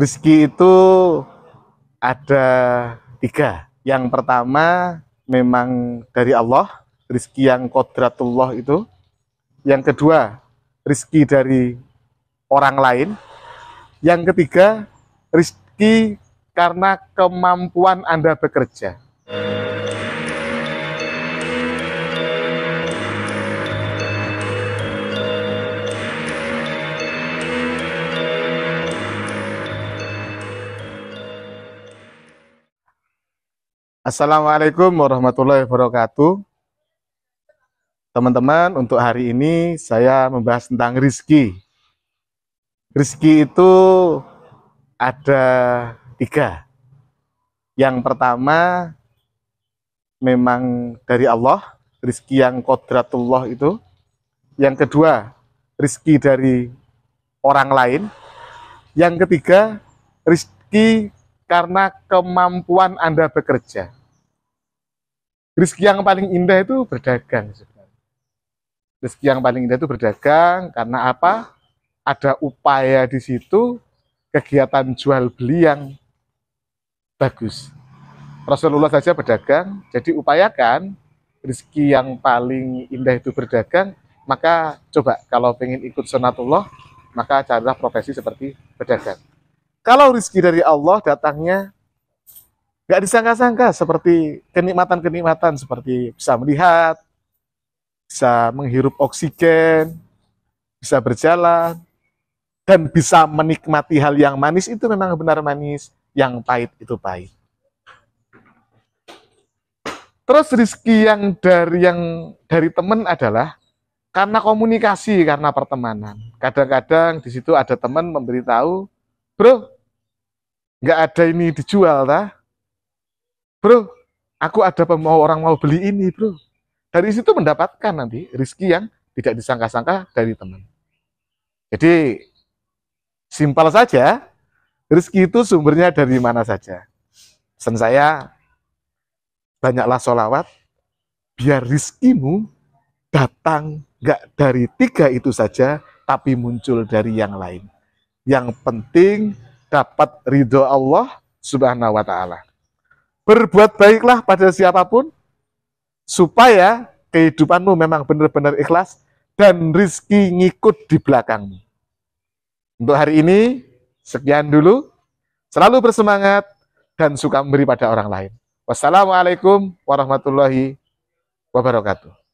Rizki itu ada tiga. Yang pertama memang dari Allah, rizki yang kodratullah itu. Yang kedua, rizki dari orang lain. Yang ketiga, rizki karena kemampuan Anda bekerja. Assalamualaikum warahmatullahi wabarakatuh. Teman-teman, untuk hari ini saya membahas tentang rizki. Rizki itu ada tiga. Yang pertama, memang dari Allah, rizki yang kodratullah itu. Yang kedua, rizki dari orang lain. Yang ketiga, rizki karena kemampuan Anda bekerja. Rizki yang paling indah itu berdagang Rizki yang paling indah itu berdagang karena apa? Ada upaya di situ, kegiatan jual beli yang bagus. Rasulullah saja berdagang, jadi upayakan rizki yang paling indah itu berdagang, maka coba kalau ingin ikut sunatullah, maka carilah profesi seperti berdagang. Kalau rizki dari Allah datangnya nggak disangka-sangka seperti kenikmatan-kenikmatan seperti bisa melihat, bisa menghirup oksigen, bisa berjalan, dan bisa menikmati hal yang manis itu memang benar manis, yang pahit itu pahit. Terus rizki yang dari yang dari teman adalah karena komunikasi, karena pertemanan. Kadang-kadang di situ ada teman memberitahu Bro, nggak ada ini dijual, ta? Bro, aku ada mau orang mau beli ini, bro. Dari situ mendapatkan nanti rizki yang tidak disangka-sangka dari teman. Jadi, simpel saja, rizki itu sumbernya dari mana saja. Pesan saya, banyaklah sholawat, biar rizkimu datang gak dari tiga itu saja, tapi muncul dari yang lain. Yang penting dapat ridho Allah Subhanahu wa taala. Berbuat baiklah pada siapapun supaya kehidupanmu memang benar-benar ikhlas dan rizki ngikut di belakangmu. Untuk hari ini sekian dulu. Selalu bersemangat dan suka memberi pada orang lain. Wassalamualaikum warahmatullahi wabarakatuh.